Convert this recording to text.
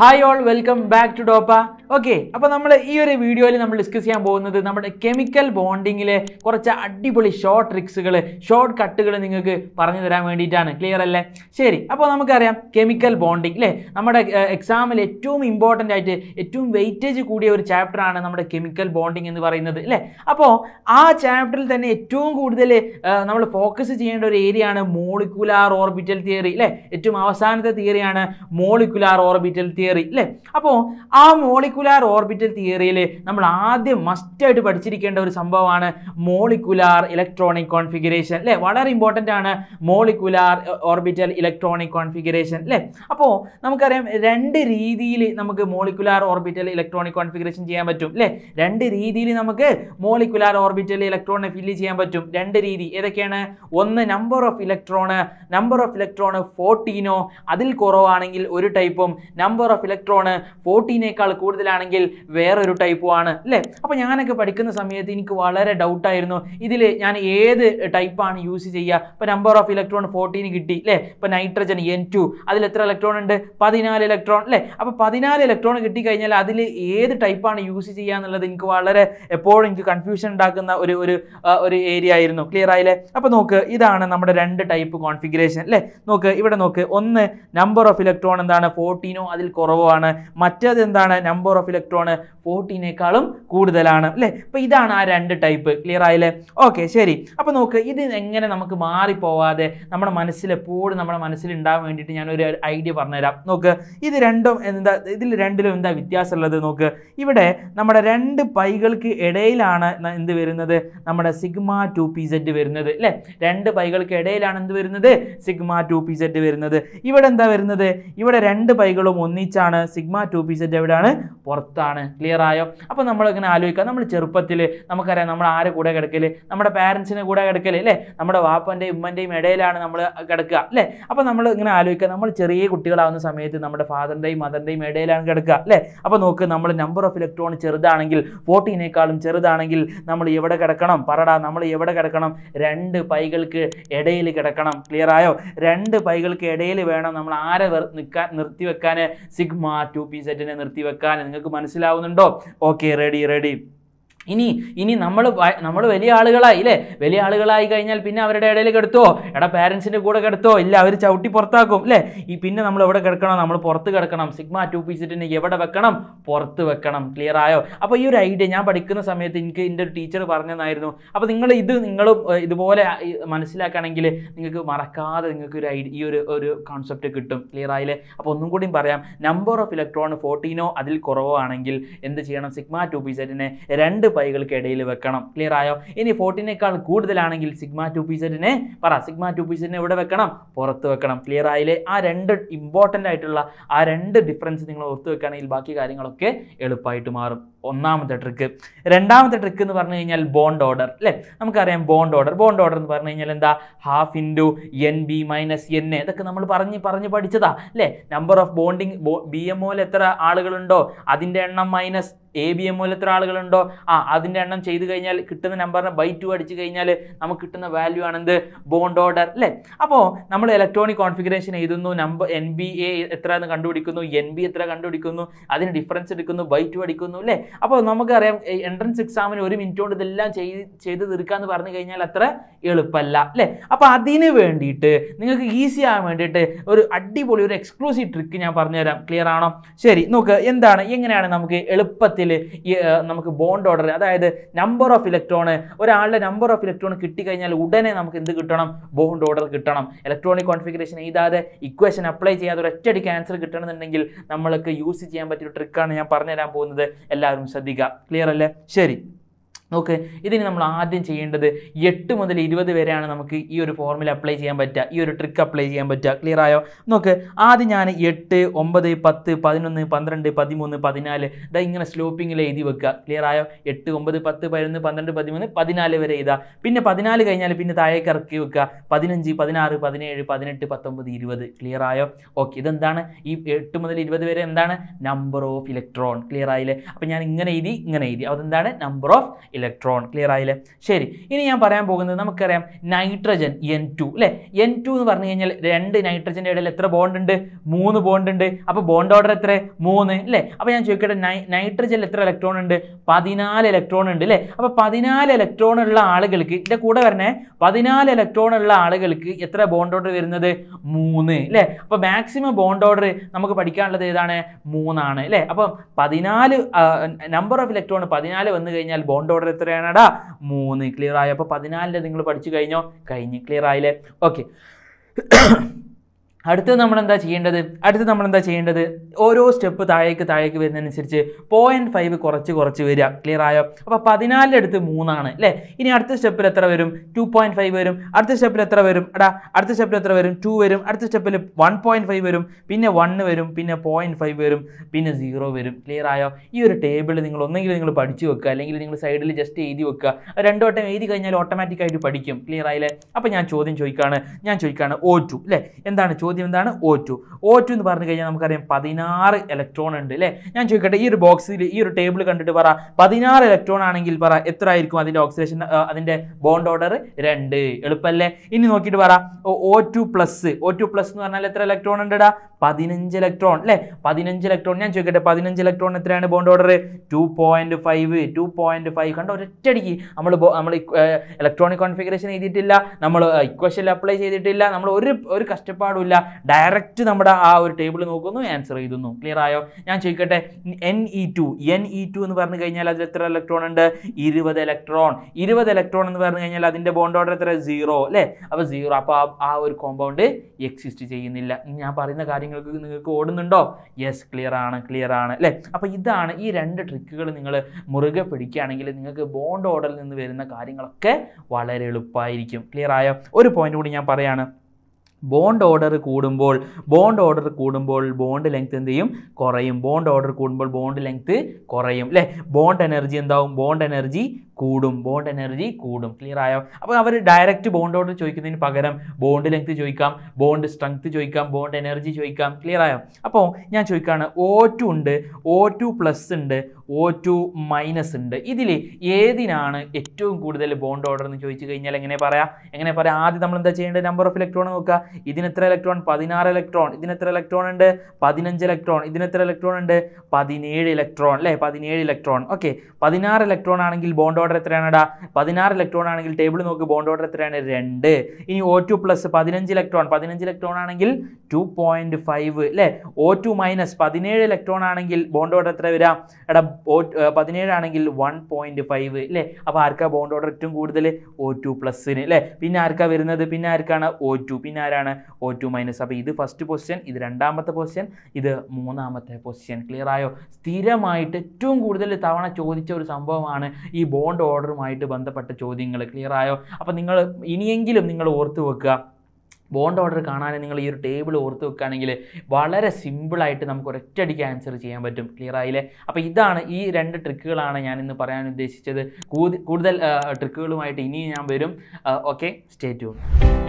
Hi all, welcome back to DOPA. Okay അപ്പോൾ നമ്മൾ ഈ ഒരു വീഡിയോയിൽ നമ്മൾ ഡിസ്കസ് ചെയ്യാൻ പോകുന്നത് നമ്മുടെ കെമിക്കൽ ബോണ്ടിങ്ങിലെ കുറച്ച് അടിപൊളി ഷോർട്ട് ട്രിക്സുകൾ ഷോർട്ട് കട്ടുകൾ നിങ്ങൾക്ക് പറഞ്ഞു തരാൻ വേണ്ടിയിട്ടാണ് ക്ലിയർ അല്ലേ ശരി അപ്പോൾ നമുക്കറിയാം കെമിക്കൽ ബോണ്ടിങ് അല്ലേ നമ്മുടെ എക്സാമിൽ ഏറ്റവും ഇമ്പോർട്ടൻ്റ് ആയിട്ട് ഏറ്റവും വെയിറ്റേജ് കൂടിയ ഒരു ചാപ്റ്ററാണ് നമ്മുടെ കെമിക്കൽ ബോണ്ടിങ് എന്ന് പറയുന്നത് അല്ലേ അപ്പോൾ ആ ചാപ്റ്ററിൽ തന്നെ ഏറ്റവും കൂടുതൽ നമ്മൾ ഫോക്കസ് ചെയ്യേണ്ട ഒരു ഏരിയ ആണ് മോളിക്കുലാർ ഓർബിറ്റൽ തിയറി അല്ലേ ഏറ്റവും അവസാനത്തെ തിയറിയാണ് മോളിക്കുലാർ ഓർബിറ്റൽ തിയറി അല്ലേ അപ്പോൾ ആ മോളിക്കുലാർ മോളിക്കുലാർ ഓർബിറ്റൽ തിയറിയിൽ നമ്മൾ ആദ്യം മസ്റ്റായിട്ട് പഠിച്ചിരിക്കേണ്ട ഒരു സംഭവമാണ് മോളിക്കുലാർ ഇലക്ട്രോണിക് കോൺഫിഗറേഷൻ അല്ലെ വളരെ ഇമ്പോർട്ടൻ്റ് ആണ് മോളിക്കുലാർ ഓർബിറ്റൽ ഇലക്ട്രോണിക് കോൺഫിഗറേഷൻ അല്ലേ അപ്പോൾ നമുക്കറിയാം രണ്ട് രീതിയിൽ നമുക്ക് മോളിക്കുലാർ ഓർബിറ്റൽ ഇലക്ട്രോണിക് കോൺഫിഗറേഷൻ ചെയ്യാൻ പറ്റും അല്ലേ രണ്ട് രീതിയിൽ നമുക്ക് മോളിക്കുലാർ ഓർബിറ്റൽ ഇലക്ട്രോണിനെ ഫില്ല് ചെയ്യാൻ പറ്റും രണ്ട് രീതി ഏതൊക്കെയാണ് ഒന്ന് number of electron number of electron ഫോർട്ടീനോ അതിൽ കുറവാണെങ്കിൽ ഒരു ടൈപ്പും നമ്പർ ഓഫ് ഇലക്ട്രോണ് ഫോർട്ടീനേക്കാൾ കൂടുതൽ ആണെങ്കിൽ വേറൊരു ടൈപ്പുമാണ് അല്ലേ അപ്പോൾ ഞാനൊക്കെ പഠിക്കുന്ന സമയത്ത് എനിക്ക് വളരെ ഡൗട്ടായിരുന്നു ഇതിൽ ഞാൻ ഏത് ടൈപ്പാണ് യൂസ് ചെയ്യുക ഇപ്പോൾ നമ്പർ ഓഫ് ഇലക്ട്രോൺ ഫോർട്ടീൻ കിട്ടി അല്ലേ ഇപ്പോൾ നൈട്രജൻ എൻ ടു അതിൽ എത്ര ഇലക്ട്രോൺ ഉണ്ട് പതിനാല് ഇലക്ട്രോൺ അല്ലേ അപ്പോൾ പതിനാല് ഇലക്ട്രോൺ കിട്ടിക്കഴിഞ്ഞാൽ അതിൽ ഏത് ടൈപ്പാണ് യൂസ് ചെയ്യുക എന്നുള്ളത് എനിക്ക് വളരെ എപ്പോഴും എനിക്ക് കൺഫ്യൂഷൻ ഉണ്ടാക്കുന്ന ഒരു ഒരു ഒരു ഏരിയ ആയിരുന്നു ക്ലിയർ ആയില്ലേ അപ്പോൾ നോക്ക് ഇതാണ് നമ്മുടെ രണ്ട് ടൈപ്പ് കോൺഫിഗറേഷൻ അല്ലേ നോക്ക് ഇവിടെ നോക്ക് ഒന്ന് നമ്പർ ഓഫ് ഇലക്ട്രോൺ എന്താണ് ഫോർട്ടീനോ അതിൽ കുറവോ ആണ് മറ്റേത് എന്താണ് നമ്പർ ഓഫ് ഇലക്ട്രോൺ ഫോർട്ടീനേക്കാളും കൂടുതലാണ് അല്ലേ അപ്പോൾ ഇതാണ് ആ രണ്ട് ടൈപ്പ് ക്ലിയർ ആയില്ലേ ഓക്കെ ശരി അപ്പോൾ നോക്ക് ഇത് എങ്ങനെ നമുക്ക് മാറിപ്പോവാതെ നമ്മുടെ മനസ്സിലെപ്പോഴും നമ്മുടെ മനസ്സിലുണ്ടാകാൻ വേണ്ടിയിട്ട് ഞാനൊരു ഐഡിയ പറഞ്ഞുതരാം നോക്ക് ഇത് രണ്ടും എന്താ ഇതിൽ രണ്ടിലും എന്താ വ്യത്യാസമുള്ളത് നോക്ക് ഇവിടെ നമ്മുടെ രണ്ട് പൈകൾക്ക് ഇടയിലാണ് എന്ത് വരുന്നത് നമ്മുടെ സിഗ്മ ടു പി സെഡ് വരുന്നത് അല്ലേ രണ്ട് പൈകൾക്ക് ഇടയിലാണ് എന്ത് വരുന്നത് സിഗ്മ ടു പി സെഡ് വരുന്നത് ഇവിടെ എന്താ വരുന്നത് ഇവിടെ രണ്ട് പൈകളും ഒന്നിച്ചാണ് സിഗ്മ ടു പി സെഡ് എവിടെയാണ് പുറത്താണ് ക്ലിയർ ആയോ അപ്പോൾ നമ്മളിങ്ങനെ ആലോചിക്കുക നമ്മൾ ചെറുപ്പത്തിൽ നമുക്കറിയാം നമ്മൾ ആരെ കൂടെ കിടക്കൽ നമ്മുടെ പാരൻസിനെ കൂടെ കിടക്കൽ അല്ലേ നമ്മുടെ വാപ്പൻ്റെയും ഉമ്മൻ്റെയും ഇടയിലാണ് നമ്മൾ കിടക്കുക അല്ലേ അപ്പോൾ നമ്മൾ ഇങ്ങനെ ആലോചിക്കുക നമ്മൾ ചെറിയ കുട്ടികളാവുന്ന സമയത്ത് നമ്മുടെ ഫാദറിൻ്റെയും മദറിൻ്റെയും ഇടയിലാണ് കിടക്കുക അല്ലേ അപ്പോൾ നോക്ക് നമ്മൾ നമ്പർ ഓഫ് ഇലക്ട്രോൺ ചെറുതാണെങ്കിൽ ഫോർട്ടീനേക്കാളും ചെറുതാണെങ്കിൽ നമ്മൾ എവിടെ കിടക്കണം പറടാ നമ്മൾ എവിടെ കിടക്കണം രണ്ട് പൈകൾക്ക് ഇടയിൽ കിടക്കണം ക്ലിയർ ആയോ രണ്ട് പൈകൾക്ക് ഇടയിൽ വേണം നമ്മൾ ആരെ നിൽക്കാൻ നിർത്തിവെക്കാൻ സിഗ്മ ടു പി സെറ്റിനെ നിർത്തിവെക്കാൻ നിങ്ങൾ നിങ്ങൾക്ക് മനസ്സിലാവുന്നുണ്ടോ ഓക്കെ റെഡി റെഡി ഇനി ഇനി നമ്മൾ നമ്മൾ വലിയ ആളുകളായി അല്ലേ വലിയ ആളുകളായി കഴിഞ്ഞാൽ പിന്നെ അവരുടെ ഇടയിൽ കിടത്തോ എടാ പാരൻസിൻ്റെ കൂടെ കിടത്തോ ഇല്ല അവർ ചവിട്ടി പുറത്താക്കും അല്ലേ ഈ പിന്നെ നമ്മൾ എവിടെ കിടക്കണം നമ്മൾ പുറത്ത് കിടക്കണം സിഗ്മ ടു പി സിറ്റിന് എവിടെ വെക്കണം പുറത്ത് വെക്കണം ക്ലിയർ ആയോ അപ്പോൾ ഈ ഒരു ഐഡിയ ഞാൻ പഠിക്കുന്ന സമയത്ത് എനിക്ക് എൻ്റെ ഒരു ടീച്ചർ പറഞ്ഞതായിരുന്നു അപ്പോൾ നിങ്ങൾ ഇത് നിങ്ങൾ ഇതുപോലെ മനസ്സിലാക്കുകയാണെങ്കിൽ നിങ്ങൾക്ക് മറക്കാതെ നിങ്ങൾക്ക് ഒരു ഐഡിയ ഈ ഒരു ഒരു കോൺസെപ്റ്റ് കിട്ടും ക്ലിയർ ആയില്ലേ അപ്പോൾ ഒന്നും കൂടിയും പറയാം നമ്പർ ഓഫ് ഇലക്ട്രോൺ ഫോർട്ടീനോ അതിൽ കുറവോ ആണെങ്കിൽ എന്ത് ചെയ്യണം സിഗ്മ ടു പി സെറ്റിനെ രണ്ട് ഇടയിൽ വെക്കണം ക്ലിയർ ആയോ ഇനി ഫോർട്ടീനേക്കാൾ കൂടുതലാണെങ്കിൽ സിഗ്മ ടു പി സെറ്റിനെ പറ സിഗ്മ ടു പി സെറ്റിനെ ഇവിടെ വെക്കണം പുറത്ത് വെക്കണം ക്ലിയർ ആയില്ലേ ആ രണ്ട് ഇമ്പോർട്ടൻ്റ് ആയിട്ടുള്ള ആ രണ്ട് ഡിഫറൻസ് നിങ്ങൾ ഓർത്ത് വെക്കുകയാണെങ്കിൽ ബാക്കി കാര്യങ്ങളൊക്കെ എളുപ്പമായിട്ട് മാറും ഒന്നാമത്തെ ട്രിക്ക് രണ്ടാമത്തെ ട്രിക്ക് എന്ന് പറഞ്ഞു കഴിഞ്ഞാൽ ബോണ്ട് ഓർഡർ അല്ലേ നമുക്കറിയാം ബോണ്ട് ഓർഡർ ബോണ്ട് ഓർഡർ എന്ന് പറഞ്ഞു കഴിഞ്ഞാൽ എന്താ half into N B minus N A ഇതൊക്കെ നമ്മൾ പറഞ്ഞ് പറഞ്ഞ് പഠിച്ചതാ അല്ലേ number of bonding B M ഒയിൽ എത്ര ആളുകളുണ്ടോ അതിൻ്റെ എണ്ണം മൈനസ് എ ബി എം എത്ര ആളുകളുണ്ടോ ആ അതിൻ്റെ എണ്ണം ചെയ്ത് കഴിഞ്ഞാൽ കിട്ടുന്ന നമ്പറിന് ബൈ ടു അടിച്ച് കഴിഞ്ഞാൽ നമുക്ക് കിട്ടുന്ന വാല്യൂ ആണെന്ത് ബോണ്ട് ഓർഡർ അല്ലേ അപ്പോൾ നമ്മൾ ഇലക്ട്രോണിക് കോൺഫിഗറേഷൻ എഴുതുന്നു നമ്പർ എൻ ബി എ എത്ര എന്ന് കണ്ടുപിടിക്കുന്നു എൻ ബി എത്ര കണ്ടുപിടിക്കുന്നു അതിന് ഡിഫറൻസ് എടുക്കുന്നു ബൈ ടു അടിക്കുന്നു അല്ലേ അപ്പോൾ നമുക്കറിയാം എൻട്രൻസ് എക്സാമിന് ഒരു മിനിറ്റ് കൊണ്ട് ഇതെല്ലാം ചെയ്ത് ചെയ്ത് തീർക്കാന്ന് പറഞ്ഞു കഴിഞ്ഞാൽ അത്ര എളുപ്പമല്ല അല്ലേ അപ്പോൾ അതിന് വേണ്ടിയിട്ട് നിങ്ങൾക്ക് ഈസി ആകാൻ വേണ്ടിയിട്ട് ഒരു അടിപൊളി ഒരു എക്സ്ക്ലൂസീവ് ട്രിക്ക് ഞാൻ പറഞ്ഞുതരാം ക്ലിയർ ആണോ ശരി നോക്ക് എന്താണ് എങ്ങനെയാണ് നമുക്ക് എളുപ്പത്തിൽ മൊത്തത്തിൽ ഈ നമുക്ക് ബോണ്ട് ഓർഡർ അതായത് നമ്പർ ഓഫ് ഇലക്ട്രോൺ ഒരാളുടെ നമ്പർ ഓഫ് ഇലക്ട്രോൺ കിട്ടിക്കഴിഞ്ഞാൽ ഉടനെ നമുക്ക് എന്ത് കിട്ടണം ബോണ്ട് ഓർഡർ കിട്ടണം ഇലക്ട്രോണിക് കോൺഫിഗറേഷൻ എഴുതാതെ ഇക്വേഷൻ അപ്ലൈ ചെയ്യാതെ ഒരൊറ്റടിക്ക് ആൻസർ കിട്ടണമെന്നുണ്ടെങ്കിൽ നമ്മൾക്ക് യൂസ് ചെയ്യാൻ പറ്റിയ ട്രിക്കാണ് ഞാൻ പറഞ്ഞുതരാൻ പോകുന്നത് എല്ലാവരും ശ്രദ്ധിക്കുക ക്ലിയർ അല്ലേ ശരി നോക്ക് ഇതിന് നമ്മൾ ആദ്യം ചെയ്യേണ്ടത് എട്ട് മുതൽ ഇരുപത് വരെയാണ് നമുക്ക് ഈ ഒരു ഫോർമുല അപ്ലൈ ചെയ്യാൻ പറ്റുക ഈ ഒരു ട്രിക്ക് അപ്ലൈ ചെയ്യാൻ പറ്റുക ക്ലിയർ ആയോ നോക്ക് ആദ്യം ഞാൻ എട്ട് ഒമ്പത് പത്ത് പതിനൊന്ന് പന്ത്രണ്ട് പതിമൂന്ന് പതിനാല് ഇതാ ഇങ്ങനെ സ്ലോപ്പിങ്ങിൽ എഴുതി വെക്കുക ക്ലിയർ ആയോ എട്ട് ഒമ്പത് പത്ത് പതിനൊന്ന് പന്ത്രണ്ട് പതിമൂന്ന് പതിനാല് വരെ എഴുതുക പിന്നെ പതിനാല് കഴിഞ്ഞാൽ പിന്നെ താഴേക്ക് ഇറക്കി വെക്കുക പതിനഞ്ച് പതിനാറ് പതിനേഴ് പതിനെട്ട് പത്തൊമ്പത് ഇരുപത് ക്ലിയർ ആയോ ഓക്കെ ഇതെന്താണ് ഈ എട്ട് മുതൽ ഇരുപത് വരെ എന്താണ് നമ്പർ ഓഫ് ഇലക്ട്രോൺ ക്ലിയർ ആയില്ലേ അപ്പം ഞാൻ ഇങ്ങനെ എഴുതി ഇങ്ങനെ എഴുതി അതെന്താണ് നമ്പർ ഓഫ് ഇലക്ട്രോൺ ക്ലിയർ ആയില്ലേ ശരി ഇനി ഞാൻ പറയാൻ പോകുന്നത് നമുക്കറിയാം നൈട്രജൻ എൻ ടു അല്ലെ എൻ ടു എന്ന് പറഞ്ഞു കഴിഞ്ഞാൽ രണ്ട് നൈട്രജൻ്റെ ഇടയിൽ എത്ര ബോണ്ട് ഉണ്ട് മൂന്ന് ബോണ്ട് ഉണ്ട് അപ്പോൾ ബോണ്ട് ഓർഡർ എത്ര മൂന്ന് അല്ലേ അപ്പോൾ ഞാൻ ചോദിക്കട്ടെ നൈട്രജനിൽ എത്ര ഇലക്ട്രോൺ ഉണ്ട് പതിനാല് ഇലക്ട്രോൺ ഉണ്ട് അല്ലേ അപ്പോൾ പതിനാല് ഇലക്ട്രോൺ ഉള്ള ആളുകൾക്ക് ഇതിൻ്റെ കൂടെ വരണേ പതിനാല് ഇലക്ട്രോൺ ഉള്ള ആളുകൾക്ക് എത്ര ബോണ്ട് ഓർഡർ വരുന്നത് മൂന്ന് അല്ലേ അപ്പോൾ മാക്സിമം ബോണ്ട് ഓർഡർ നമുക്ക് പഠിക്കാനുള്ളത് ഏതാണ് മൂന്നാണ് അല്ലേ അപ്പം പതിനാല് നമ്പർ ഓഫ് ഇലക്ട്രോൺ പതിനാല് വന്നു കഴിഞ്ഞാൽ ബോണ്ട് ഓർഡർ ആൻസർ എത്രയാണടാ മൂന്ന് ക്ലിയർ ആയപ്പോൾ അപ്പോൾ പതിനാലിൻ്റെ നിങ്ങൾ പഠിച്ചു കഴിഞ്ഞോ കഴിഞ്ഞ് ക്ലിയർ ആയില്ലേ ഓക്കെ അടുത്തത് നമ്മൾ എന്താ ചെയ്യേണ്ടത് അടുത്തത് നമ്മൾ എന്താ ചെയ്യേണ്ടത് ഓരോ സ്റ്റെപ്പ് താഴേക്ക് താഴേക്ക് വരുന്നതനുസരിച്ച് പോയിൻറ്റ് ഫൈവ് കുറച്ച് കുറച്ച് വരിക ക്ലിയർ ആയോ അപ്പോൾ പതിനാലിനടുത്ത് അടുത്ത് മൂന്നാണ് അല്ലേ ഇനി അടുത്ത സ്റ്റെപ്പിൽ എത്ര വരും ടു പോയിൻറ്റ് ഫൈവ് വരും അടുത്ത സ്റ്റെപ്പിൽ എത്ര വരും അടാ അടുത്ത സ്റ്റെപ്പിൽ എത്ര വരും ടു വരും അടുത്ത സ്റ്റെപ്പിൽ വൺ പോയിൻറ്റ് ഫൈവ് വരും പിന്നെ വണ്ണ് വരും പിന്നെ പോയിൻറ്റ് ഫൈവ് വരും പിന്നെ സീറോ വരും ക്ലിയർ ആയോ ഈ ഒരു ടേബിൾ നിങ്ങൾ ഒന്നെങ്കിൽ നിങ്ങൾ പഠിച്ചു വെക്കുക അല്ലെങ്കിൽ നിങ്ങൾ സൈഡിൽ ജസ്റ്റ് എഴുതി വെക്കുക രണ്ടു വട്ടം എഴുതി കഴിഞ്ഞാൽ ഓട്ടോമാറ്റിക്കായിട്ട് പഠിക്കും ക്ലിയർ ആയില്ലേ അപ്പോൾ ഞാൻ ചോദ്യം ചോദിക്കുകയാണ് ഞാൻ ചോദിക്കുകയാണ് ഓ ടു അല്ലേ എന്താണ് ചോദ്യം ചോദ്യം എന്താണ് ഒ ടു ഒ ടു എന്ന് പറഞ്ഞു കഴിഞ്ഞാൽ നമുക്കറിയാം പതിനാറ് ഇലക്ട്രോൺ ഉണ്ട് അല്ലേ ഞാൻ ചോദിക്കട്ടെ ഈ ഒരു ബോക്സിൽ ഈ ഒരു ടേബിൾ കണ്ടിട്ട് പറ പതിനാറ് ഇലക്ട്രോൺ ആണെങ്കിൽ പറ എത്ര ആയിരിക്കും അതിൻ്റെ ഓക്സിഡേഷൻ അതിൻ്റെ ബോണ്ട് ഓർഡർ രണ്ട് എളുപ്പമല്ലേ ഇനി നോക്കിയിട്ട് പറ O two plus O two plus എന്ന് പറഞ്ഞാൽ എത്ര ഇലക്ട്രോൺ ഉണ്ടടാ പതിനഞ്ച് ഇലക്ട്രോൺ അല്ലെ പതിനഞ്ച് ഇലക്ട്രോൺ ഞാൻ ചോദിക്കട്ടെ പതിനഞ്ച് ഇലക്ട്രോൺ എത്രയാണ് bond order two point five two point five കണ്ട ഒരൊറ്റടിക്ക് നമ്മൾ നമ്മൾ ഇലക്ട്രോണിക് കോൺഫിഗറേഷൻ ചെയ്തിട്ടില്ല നമ്മൾ ഇക്വഷൻ അപ്ലൈ ചെയ്തിട്ടില്ല നമ്മൾ ഒരു ഒരു കഷ്ടപ്പാടുമില്ല ഡയറക്റ്റ് നമ്മുടെ ആ ഒരു ടേബിൾ നോക്കുന്നു ആൻസർ ചെയ്തുന്നു ക്ലിയർ ആയോ ഞാൻ ചോദിക്കട്ടെ N E two N E two എന്ന് പറഞ്ഞു കഴിഞ്ഞാൽ അതിൽ എത്ര ഇലക്ട്രോൺ ഉണ്ട് ഇരുപത് ഇലക്ട്രോൺ ഇരുപത് ഇലക്ട്രോൺ എന്ന് പറഞ്ഞു കഴിഞ്ഞാൽ അതിൻ്റെ ബോണ്ട് ഓർഡർ എത്ര സീറോ അല്ലേ അപ്പോൾ സീറോ അപ്പോൾ ആ ഒരു കോമ്പൗണ്ട് എക്സിസ്റ്റ് ചെയ്യുന്നില്ല ഞാൻ പറയുന്ന കാര്യം നിങ്ങൾക്ക് നിങ്ങൾക്ക് ഓടുന്നുണ്ടോ യെസ് ക്ലിയർ ആണ് ക്ലിയർ ആണ് അല്ലേ അപ്പോൾ ഇതാണ് ഈ രണ്ട് ട്രിക്കുകൾ നിങ്ങൾ മുറുകെ പിടിക്കുകയാണെങ്കിൽ നിങ്ങൾക്ക് ബോണ്ട് ഓർഡറിൽ നിന്ന് വരുന്ന കാര്യങ്ങളൊക്കെ വളരെ എളുപ്പമായിരിക്കും ക്ലിയർ ആയോ ഒരു പോയിന്റ് കൂടി ഞാൻ പറയാണ് ബോണ്ട് ഓർഡർ കൂടുമ്പോൾ ബോണ്ട് ഓർഡർ കൂടുമ്പോൾ ബോണ്ട് ലെങ്ത് എന്ത് ചെയ്യും കുറയും ബോണ്ട് ഓർഡർ കൂടുമ്പോൾ ബോണ്ട് ലെങ്ത് കുറയും അല്ലേ ബോണ്ട് എനർജി എന്താവും ബോണ്ട് എനർജി കൂടും ബോണ്ട് എനർജി കൂടും ക്ലിയർ ആയോ അപ്പോൾ അവർ ഡയറക്റ്റ് ബോണ്ട് ഓർഡർ ചോദിക്കുന്നതിന് പകരം ബോണ്ട് ലെങ്ത് ചോദിക്കാം ബോണ്ട് സ്ട്രെങ്ത് ചോദിക്കാം ബോണ്ട് എനർജി ചോദിക്കാം ക്ലിയർ ആയോ അപ്പോൾ ഞാൻ ചോദിക്കുകയാണ് ഓ ടു ഉണ്ട് ഓ ടു പ്ലസ് ഉണ്ട് ഓ ടു മൈനസ് ഉണ്ട് ഇതിൽ ഏതിനാണ് ഏറ്റവും കൂടുതൽ ബോണ്ട് ഓർഡർ എന്ന് ചോദിച്ചു കഴിഞ്ഞാൽ എങ്ങനെ പറയാം എങ്ങനെ പറയാം ആദ്യം നമ്മൾ എന്താ ചെയ്യേണ്ടത് നമ്പർ ഓഫ് ഇലക്ട്രോൺ നോക്കുക ഇതിന് എത്ര ഇലക്ട്രോൺ പതിനാറ് ഇലക്ട്രോൺ ഇതിന് എത്ര ഇലക്ട്രോൺ ഉണ്ട് പതിനഞ്ച് ഇലക്ട്രോൺ ഇതിന് എത്ര ഇലക്ട്രോൺ ഉണ്ട് പതിനേഴ് ഇലക്ട്രോൺ അല്ലേ പതിനേഴ് ഇലക്ട്രോൺ ഓക്കെ പതിനാറ് ഇലക്ട്രോൺ ആണെങ്കിൽ ബോണ്ട് ഓർഡർ എത്രയാണെടാ പതിനാറ് ഇലക്ട്രോൺ ആണെങ്കിൽ ടേബിൾ നോക്ക് ബോണ്ട് ഓർഡർ എത്രയാണ് രണ്ട് ഇനി ഒ ടു പ്ലസ് പതിനഞ്ച് ഇലക്ട്രോൺ പതിനഞ്ച് ഇലക്ട്രോൺ ആണെങ്കിൽ ടു പോയിന്റ് ഫൈവ് അല്ലേ ഒ ടു മൈനസ് പതിനേഴ് ഇലക്ട്രോൺ ആണെങ്കിൽ ബോണ്ട് ഓർഡർ എത്ര വരാം എടാ പതിനേഴ് ആണെങ്കിൽ വൺ പോയിന്റ് ഫൈവ് അല്ലേ അപ്പോൾ ആർക്കാ ബോണ്ട് ഓർഡർ ഏറ്റവും കൂടുതൽ ഒ ടു പ്ലസ്സിന് അല്ലേ പിന്നെ ആർക്കാ വരുന്നത് പിന്നെ ആർക്കാണ് ഒ ടു പിന്നെ ആരാണ് ഒ ടു മൈനസ് അപ്പോൾ ഇത് ഫസ്റ്റ് പൊസിഷൻ ഇത് രണ്ടാമത്തെ പൊസിഷൻ ഇത് മൂന്നാമത്തെ പൊസിഷൻ ക്ലിയർ ആയോ സ്ഥിരമായിട്ട് ഏറ്റവും കൂടുതൽ തവണ ചോദിച്ച ഒരു സംഭവമാണ് ഈ ബോണ്ട് ലാൻഡ് ഓർഡറുമായിട്ട് ബന്ധപ്പെട്ട ചോദ്യങ്ങൾ ക്ലിയർ ആയോ അപ്പോൾ നിങ്ങൾ ഇനിയെങ്കിലും നിങ്ങൾ ഓർത്ത് വെക്കുക ബോണ്ട് ഓർഡർ കാണാൻ നിങ്ങൾ ഈ ഒരു ടേബിൾ ഓർത്ത് വെക്കുകയാണെങ്കിൽ വളരെ സിമ്പിളായിട്ട് നമുക്ക് ഒരൊറ്റടിക്ക് ആൻസർ ചെയ്യാൻ പറ്റും ക്ലിയർ ആയില്ലേ അപ്പോൾ ഇതാണ് ഈ രണ്ട് ട്രിക്കുകളാണ് ഞാൻ ഇന്ന് പറയാൻ ഉദ്ദേശിച്ചത് കൂടുതൽ ട്രിക്കുകളുമായിട്ട് ഇനിയും ഞാൻ വരും ഓക്കെ സ്റ്റേ ട്യൂൺ